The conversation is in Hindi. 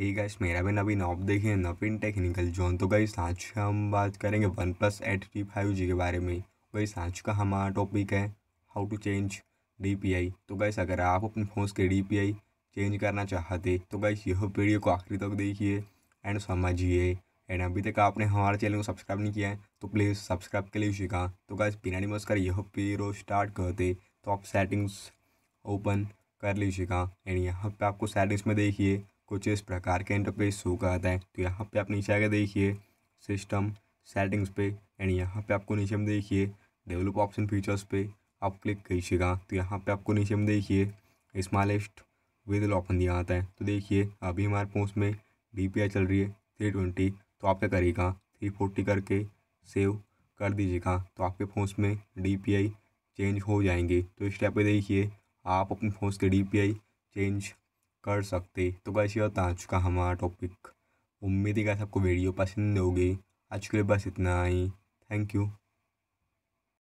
ये गाइस मेरा भी नवीन आप देखिए नवीन टेक्निकल जोन तो गाइस आज हम बात करेंगे one plus eight T five G के बारे में गाइस आज का हमारा टॉपिक है हाउ टू चेंज डी तो गाइस अगर आप अपने फ़ोन के डी चेंज करना चाहते तो गाइस यह वीडियो को आखिरी तक देखिए एंड समझिए एंड अभी तक आपने हमारे चैनल को सब्सक्राइब नहीं किया है तो प्लीज़ सब्सक्राइब के लिए सीखा तो गाइस बिना डिमस कर यह वीडियो स्टार्ट करते तो आप सेटिंग्स ओपन कर लीजिएगा एंड यहाँ पे आपको सेटिंग्स में देखिए कुछ इस प्रकार के इंटरफेस शो आता है तो यहाँ पे आप नीचे आगे देखिए सिस्टम सेटिंग्स पे एंड यहाँ पे आपको नीचे में देखिए डेवलप ऑप्शन फीचर्स पे आप क्लिक कीजिएगा तो यहाँ पे आपको नीचे में देखिए स्मॉलेस्ट विद ऑप्शन दिया आता है तो देखिए अभी हमारे फोन में डी चल रही है थ्री ट्वेंटी तो आप क्या करिएगा थ्री फोर्टी करके सेव कर दीजिएगा तो आपके फ़ोन में डी चेंज हो जाएंगे तो इस टाइप पर देखिए आप अपने फ़ोन के डी चेंज कर सकते तो कैसे ये होता आज का हमारा टॉपिक उम्मीद ही गाइस आपको वीडियो पसंद होगी आज के लिए बस इतना ही थैंक यू